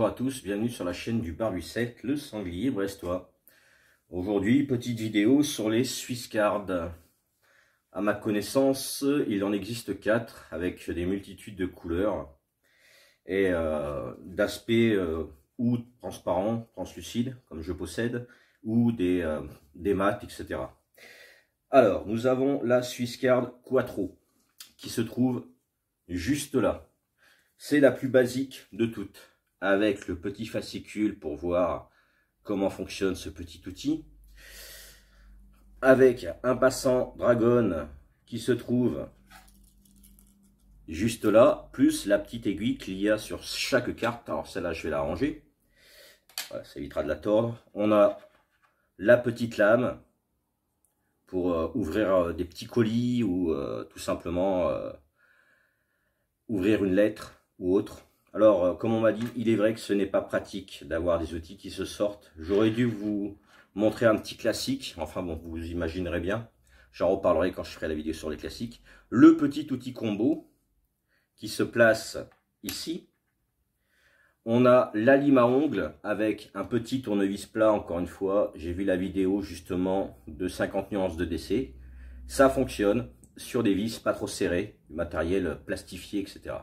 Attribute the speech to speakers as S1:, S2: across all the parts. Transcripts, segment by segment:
S1: Bonjour à tous, bienvenue sur la chaîne du bar 7 le sanglier brestois. Aujourd'hui, petite vidéo sur les Swisscards. À ma connaissance, il en existe quatre avec des multitudes de couleurs et euh, d'aspects euh, ou transparents, translucides, comme je possède, ou des, euh, des maths, etc. Alors, nous avons la Swisscard Quattro qui se trouve juste là. C'est la plus basique de toutes avec le petit fascicule pour voir comment fonctionne ce petit outil. Avec un passant dragon qui se trouve juste là, plus la petite aiguille qu'il y a sur chaque carte. Alors celle-là, je vais la ranger. ça évitera de la tordre. On a la petite lame pour euh, ouvrir euh, des petits colis ou euh, tout simplement ouvrir une lettre ou autre. Alors, euh, comme on m'a dit, il est vrai que ce n'est pas pratique d'avoir des outils qui se sortent. J'aurais dû vous montrer un petit classique. Enfin bon, vous imaginerez bien. J'en reparlerai quand je ferai la vidéo sur les classiques. Le petit outil combo qui se place ici. On a la lime à ongles avec un petit tournevis plat, encore une fois. J'ai vu la vidéo justement de 50 nuances de décès. Ça fonctionne sur des vis pas trop serrées, du matériel plastifié, etc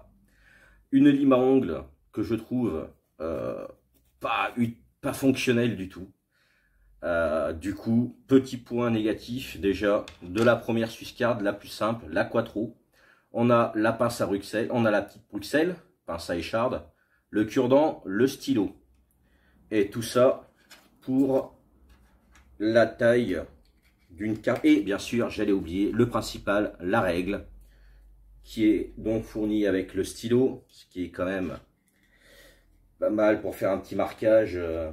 S1: une lime à ongles que je trouve euh, pas, pas fonctionnelle du tout. Euh, du coup, petit point négatif déjà de la première Swisscard, la plus simple, la Quattro. On a la pince à Bruxelles, on a la petite Bruxelles, pince à écharde, le cure-dent, le stylo. Et tout ça pour la taille d'une carte. Et bien sûr, j'allais oublier le principal, la règle qui est donc fourni avec le stylo, ce qui est quand même pas mal pour faire un petit marquage euh,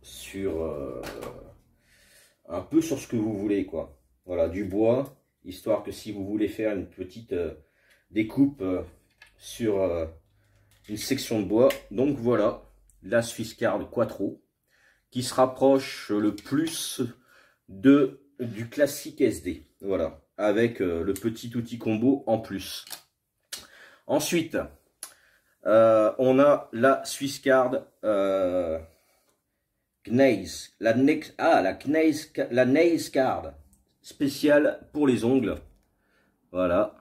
S1: sur euh, un peu sur ce que vous voulez quoi. Voilà, du bois, histoire que si vous voulez faire une petite euh, découpe sur une section de bois. Donc voilà, la Swiss Card Quattro qui se rapproche le plus de du classique SD. Voilà, avec euh, le petit outil combo en plus. Ensuite, euh, on a la Swisscard Card euh, Gneiss, la ah, la Gneiss, la Card spéciale pour les ongles. Voilà,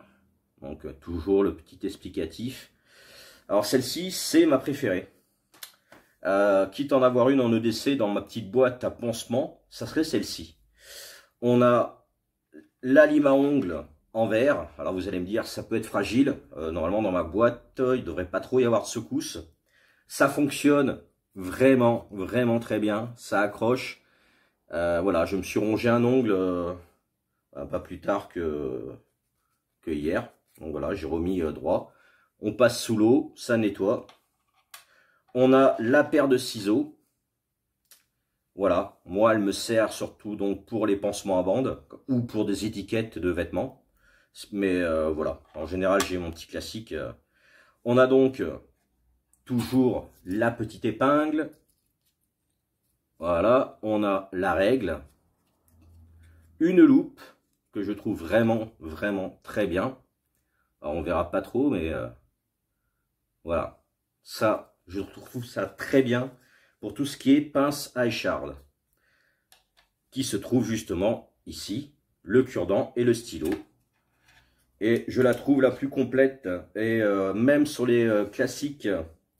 S1: donc toujours le petit explicatif. Alors celle-ci, c'est ma préférée. quitte en avoir une en EDC dans ma petite boîte à pansement, ça serait celle-ci. On a la lime à ongles en verre. Alors vous allez me dire, ça peut être fragile. Euh, normalement, dans ma boîte, il devrait pas trop y avoir de secousses. Ça fonctionne vraiment, vraiment très bien. Ça accroche. Euh, voilà, je me suis rongé un ongle euh, pas plus tard que, que hier. Donc voilà, j'ai remis droit. On passe sous l'eau, ça nettoie. On a la paire de ciseaux. Voilà, moi elle me sert surtout donc pour les pansements à bande ou pour des étiquettes de vêtements. Mais euh, voilà, en général j'ai mon petit classique. Euh. On a donc euh, toujours la petite épingle. Voilà, on a la règle. Une loupe que je trouve vraiment, vraiment très bien. Alors on verra pas trop, mais voilà. Ça, je trouve ça très bien pour tout ce qui est pince à qui se trouve justement ici, le cure-dent et le stylo. Et je la trouve la plus complète, et euh, même sur les euh, classiques,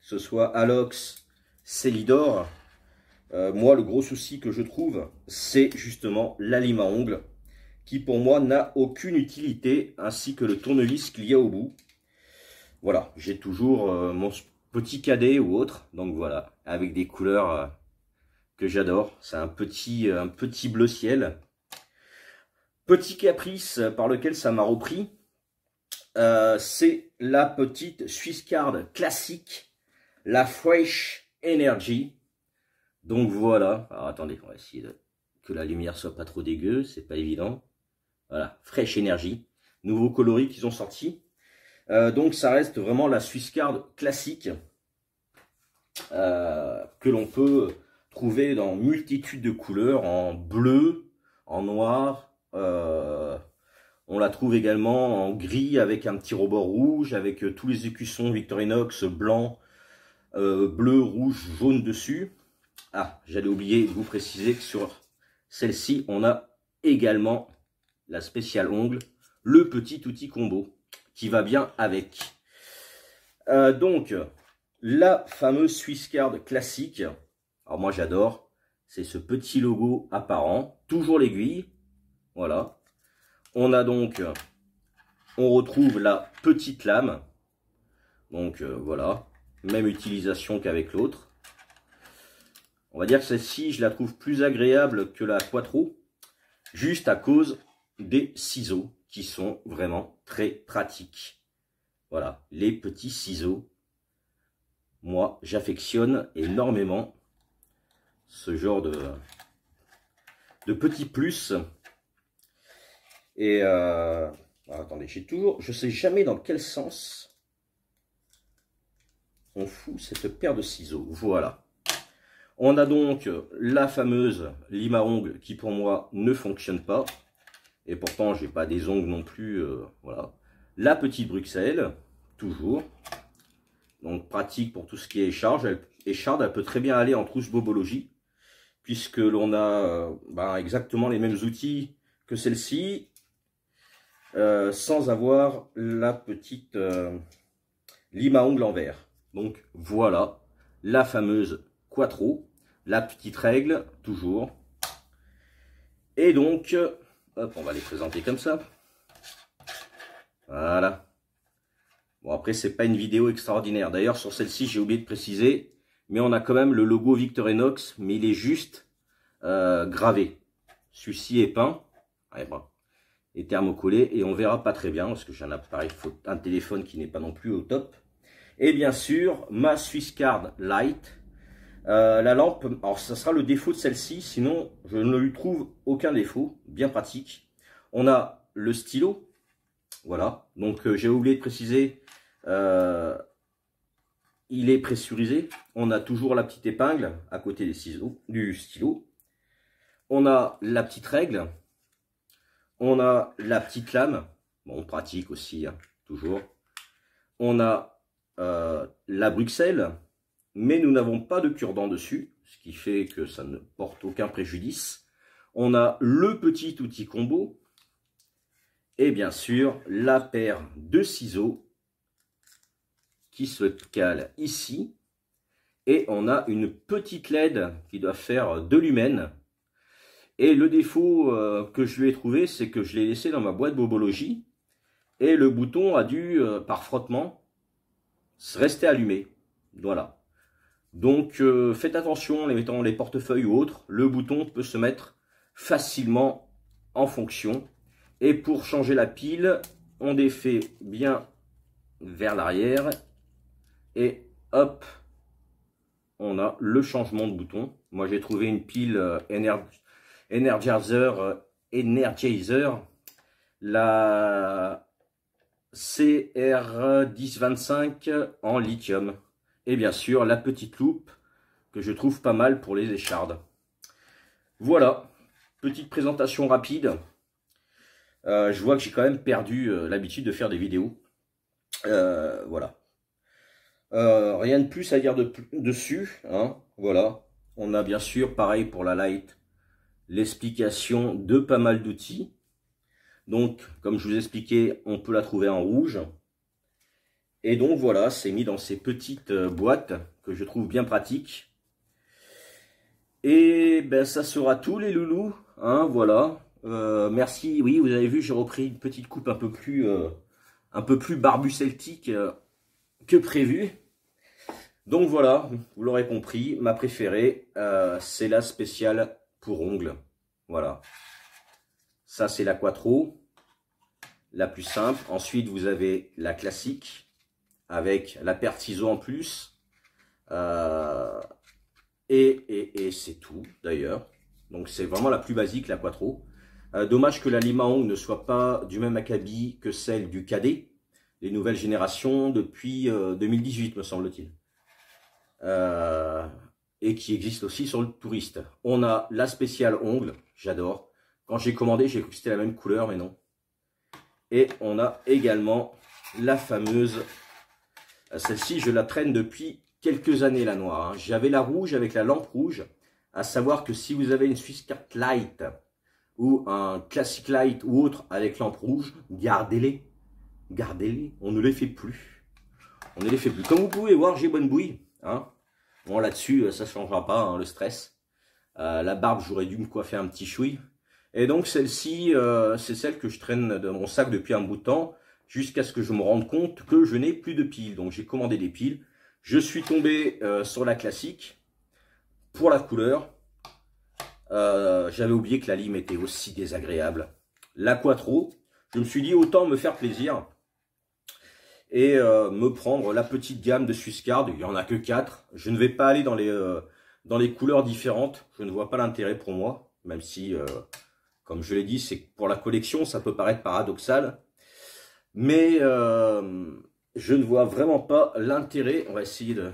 S1: ce soit Alox, Célidor, euh, moi le gros souci que je trouve, c'est justement la ongle. qui pour moi n'a aucune utilité, ainsi que le tournevis qu'il y a au bout. Voilà, j'ai toujours mon petit cadet ou autre. Donc voilà, avec des couleurs euh, que j'adore. C'est un petit, euh, un petit bleu ciel. Petit caprice euh, par lequel ça m'a repris, c'est la petite Swiss Card classique, la Fresh Energy. Donc voilà, alors attendez, on va essayer de... que la lumière soit pas trop dégueu, c'est pas évident. Voilà, Fresh Energy, nouveau coloris qu'ils ont sorti. Euh, donc ça reste vraiment la Swiss Card classique euh, que l'on peut trouver dans multitude de couleurs, en bleu, en noir. Euh, on la trouve également en gris avec un petit rebord rouge, avec tous les écussons Victorinox blanc, bleu, rouge, jaune dessus. Ah, j'allais oublier de vous préciser que sur celle-ci, on a également la spéciale ongle, le petit outil combo qui va bien avec. Euh, donc, la fameuse Swiss Card classique, alors moi j'adore, c'est ce petit logo apparent, toujours l'aiguille, voilà. On a donc, on retrouve la petite lame, donc euh, voilà, même utilisation qu'avec l'autre. On va dire que celle-ci, je la trouve plus agréable que la Quattro, juste à cause des ciseaux qui sont vraiment très pratiques. Voilà, les petits ciseaux. Moi, j'affectionne énormément ce genre de, de petits plus. Et euh, attendez, j'ai toujours, je sais jamais dans quel sens on fout cette paire de ciseaux. Voilà. On a donc la fameuse lima à qui pour moi ne fonctionne pas. Et pourtant, j'ai pas des ongles non plus. Euh, voilà. La petite Bruxelles, toujours. Donc pratique pour tout ce qui est charge Elle, elle peut très bien aller en trousse bobologie. Puisque l'on a euh, bah, exactement les mêmes outils que celle-ci. Euh, sans avoir la petite lima lime à en verre. Donc voilà la fameuse Quattro, la petite règle toujours. Et donc on va les présenter comme ça. Voilà. Bon, après, c'est pas une vidéo extraordinaire. D'ailleurs, sur celle-ci, j'ai oublié de préciser, mais on a quand même le logo Victor Victorinox, mais il est juste euh, gravé. Celui-ci est peint, et, thermocollé, et on verra pas très bien, parce que j'ai un appareil, un téléphone qui n'est pas non plus au top. Et bien sûr, ma Swisscard Lite, euh, la lampe, alors ça sera le défaut de celle-ci, sinon je ne lui trouve aucun défaut, bien pratique. On a le stylo, voilà, donc euh, j'ai oublié de préciser, euh, il est pressurisé. On a toujours la petite épingle à côté des ciseaux, du stylo. On a la petite règle. On a la petite lame. Bon, on pratique aussi, hein, toujours. On a la Bruxelles, mais nous n'avons pas de cure-dent dessus, ce qui fait que ça ne porte aucun préjudice. On a le petit outil combo, et bien sûr la paire de ciseaux qui se cale ici, et on a une petite LED qui doit faire de lumens. Et le défaut euh, que je lui ai trouvé, c'est que je l'ai laissé dans ma boîte Bobologie, et le bouton a dû, euh, par frottement, se rester allumé. Voilà. Donc euh, faites attention en les mettant dans les portefeuilles ou autres. Le bouton peut se mettre facilement en fonction. Et pour changer la pile, on défait bien vers l'arrière. Et hop, on a le changement de bouton. Moi j'ai trouvé une pile euh, Energizer, euh, Energizer, la CR1025 en lithium. Et bien sûr, la petite loupe que je trouve pas mal pour les échardes. Voilà, petite présentation rapide. Euh, je vois que j'ai quand même perdu euh, l'habitude de faire des vidéos. Euh, voilà. rien de plus à dire dessus. Hein. voilà. On a bien sûr, pareil pour la light, l'explication de pas mal d'outils. Donc, comme je vous expliquais, on peut la trouver en rouge. Et donc voilà, c'est mis dans ces petites euh, boîtes que je trouve bien pratiques. Et ben ça sera tout les loulous, hein, voilà. Euh, merci, oui, vous avez vu, j'ai repris une petite coupe un peu plus, euh, un peu plus barbu celtique que prévu. Donc voilà, vous l'aurez compris, ma préférée, c'est la spéciale pour ongles. Voilà. Ça, c'est la quattro, la plus simple. Ensuite, vous avez la classique avec la paire de ciseaux en plus. Euh, et, c'est tout d'ailleurs. Donc c'est vraiment la plus basique, la Quattro. Euh, dommage que la Lima ne soit pas du même acabit que celle du Cadet, les nouvelles générations depuis 2018 euh, me semble-t-il. et qui existe aussi sur le touriste. On a la spéciale ongle, j'adore. Quand j'ai commandé, j'ai cru que c'était la même couleur, mais non. Et on a également la fameuse euh, celle-ci, je la traîne depuis quelques années, la noire. Hein. J'avais la rouge avec la lampe rouge. À savoir que si vous avez une Swiss Light ou un Classic Light ou autre avec lampe rouge, gardez-les. Gardez-les. On ne les fait plus. On ne les fait plus. Comme vous pouvez voir, j'ai bonne bouille. Hein. Bon, là-dessus, euh, ça ne changera pas, hein, le stress. Euh, la barbe, j'aurais dû me coiffer un petit chouille. Et donc, celle-ci, c'est celle que je traîne dans mon sac depuis un bout de temps jusqu'à ce que je me rende compte que je n'ai plus de piles. Donc j'ai commandé des piles. Je suis tombé euh, sur la classique pour la couleur. Euh, j'avais oublié que la lime était aussi désagréable. La Quattro, je me suis dit autant me faire plaisir et euh, me prendre la petite gamme de Swisscard. Il n'y en a que quatre. Je ne vais pas aller dans les, dans les couleurs différentes. Je ne vois pas l'intérêt pour moi, même si, comme je l'ai dit, c'est pour la collection, ça peut paraître paradoxal. Mais euh, je ne vois vraiment pas l'intérêt. On va essayer de...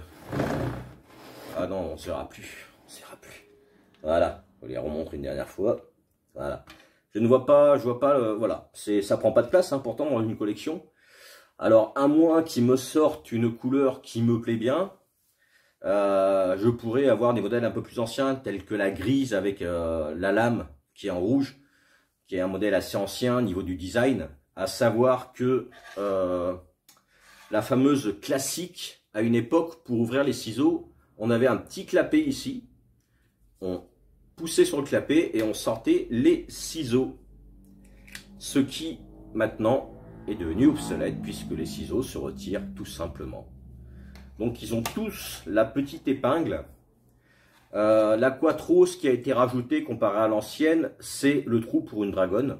S1: Ah non, on ne sera plus. On ne sera plus. Voilà. On les remontre une dernière fois. Voilà. Je ne vois pas, je vois pas, euh, voilà. C'est, ça prend pas de place, hein, pourtant, dans une collection. Alors, à moins qui me sorte une couleur qui me plaît bien, euh, je pourrais avoir des modèles un peu plus anciens, tels que la grise avec la lame qui est en rouge, qui est un modèle assez ancien au niveau du design à savoir que euh, la fameuse classique, à une époque, pour ouvrir les ciseaux, on avait un petit clapet ici, on poussait sur le clapet et on sortait les ciseaux. Ce qui, maintenant, est devenu obsolète puisque les ciseaux se retirent tout simplement. Donc, ils ont tous la petite épingle. Euh, la ce qui a été rajoutée comparé à l'ancienne, c'est le trou pour une dragonne.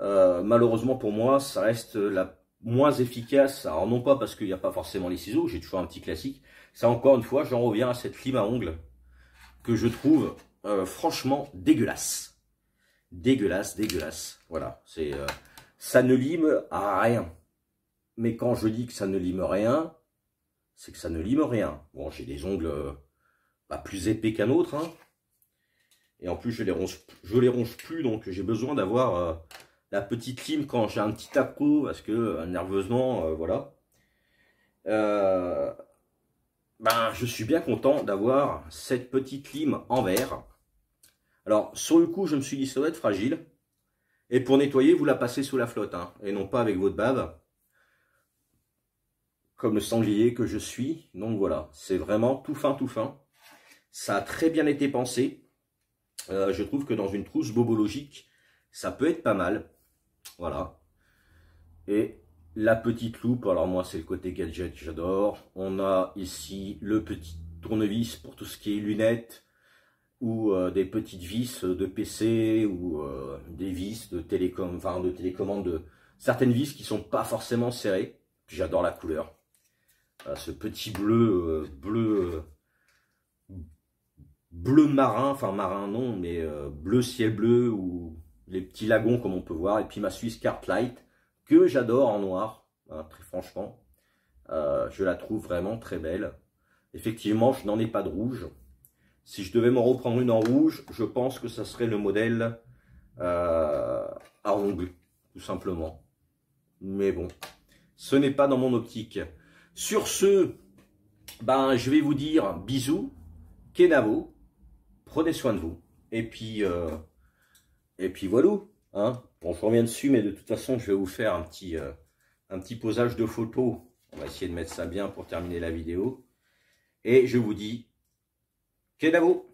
S1: Euh, malheureusement pour moi, ça reste la moins efficace. Alors non pas parce qu'il n'y a pas forcément les ciseaux, j'ai toujours un petit classique. Ça encore une fois, j'en reviens à cette lime à ongles que je trouve euh, franchement dégueulasse. Dégueulasse, dégueulasse. Voilà, c'est euh, ça ne lime à rien. Mais quand je dis que ça ne lime rien, c'est que ça ne lime rien. Bon, j'ai des ongles pas plus épais qu'un autre. Hein. Et en plus, je les ronge, je les ronge plus, donc j'ai besoin d'avoir la petite lime quand j'ai un petit tapot, parce que euh, nerveusement, euh, voilà. Euh, ben, je suis bien content d'avoir cette petite lime en verre. Alors, sur le coup, je me suis dit, ça doit être fragile. Et pour nettoyer, vous la passez sous la flotte, hein, et non pas avec votre bave. Comme le sanglier que je suis. Donc voilà, c'est vraiment tout fin, tout fin. Ça a très bien été pensé. je trouve que dans une trousse bobologique, ça peut être pas mal. Voilà. Et la petite loupe, alors moi c'est le côté gadget que j'adore. On a ici le petit tournevis pour tout ce qui est lunettes ou euh, des petites vis de PC ou euh, des vis de télécom, enfin de télécommande, certaines vis qui sont pas forcément serrées. J'adore la couleur. Ah, ce petit bleu, euh, bleu, bleu marin, enfin marin non, mais bleu ciel bleu ou les petits lagons comme on peut voir, et puis ma Suisse light que j'adore en noir, hein, très franchement. Euh, je la trouve vraiment très belle. Effectivement, je n'en ai pas de rouge. Si je devais m'en reprendre une en rouge, je pense que ça serait le modèle à euh, ongles, tout simplement. Mais bon, ce n'est pas dans mon optique. Sur ce, ben, je vais vous dire bisous, Kenavo, prenez soin de vous. Et puis, euh, et puis voilà. Hein. Bon, je reviens dessus, mais de toute façon, je vais vous faire un petit, euh, un petit posage de photos. On va essayer de mettre ça bien pour terminer la vidéo. Et je vous dis, qu'est-ce